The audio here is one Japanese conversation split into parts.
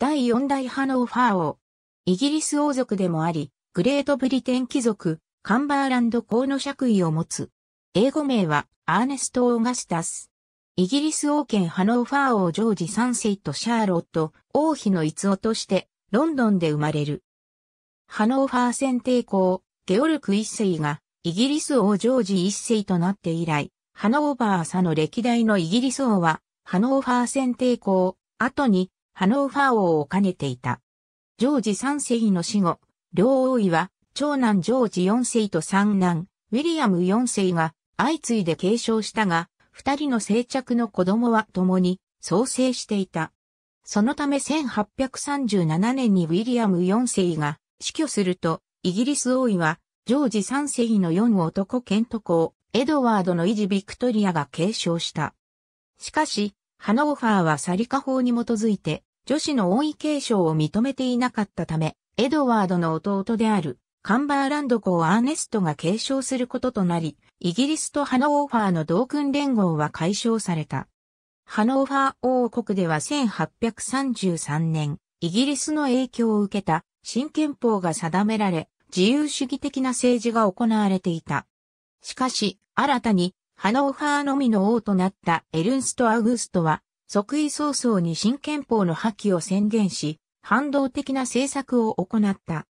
第四代ハノーファー王。イギリス王族でもあり、グレートブリテン貴族、カンバーランド公の爵位を持つ。英語名は、アーネスト・オーガスタス。イギリス王権ハノーファー王ジョージ3世とシャーロット、王妃の逸夫として、ロンドンで生まれる。ハノーファー選帝公、ゲオルク1世が、イギリス王ジョージ1世となって以来、ハノーバー佐の歴代のイギリス王は、ハノーファー選帝公、後に、ハノーファー王を兼ねていた。ジョージ3世の死後、両王位は、長男ジョージ4世と三男、ウィリアム4世が相次いで継承したが、二人の生着の子供は共に創生していた。そのため1837年にウィリアム4世が死去すると、イギリス王位は、ジョージ3世の4男ケント公、エドワードの維持ビクトリアが継承した。しかし、ハノーファーはサリカ法に基づいて、女子の王位継承を認めていなかったため、エドワードの弟であるカンバーランド公アーネストが継承することとなり、イギリスとハノーファーの同訓連合は解消された。ハノーファー王国では1833年、イギリスの影響を受けた新憲法が定められ、自由主義的な政治が行われていた。しかし、新たにハノーファーのみの王となったエルンスト・アウグストは、即位早々に新憲法の破棄を宣言し、反動的な政策を行った。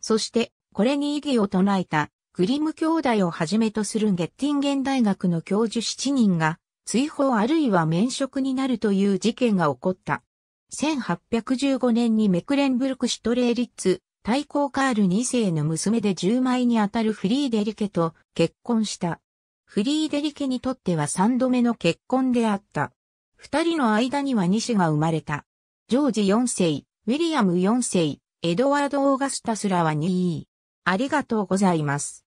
そして、これに異議を唱えた、グリム兄弟をはじめとするゲッティンゲン大学の教授7人が、追放あるいは免職になるという事件が起こった。1815年にメクレンブルク・シュトレーリッツ、対抗カール2世の娘で10枚にあたるフリーデリケと結婚した。フリーデリケにとっては3度目の結婚であった。二人の間には二子が生まれた。ジョージ4世、ウィリアム4世、エドワード・オーガスタスらは2位。ありがとうございます。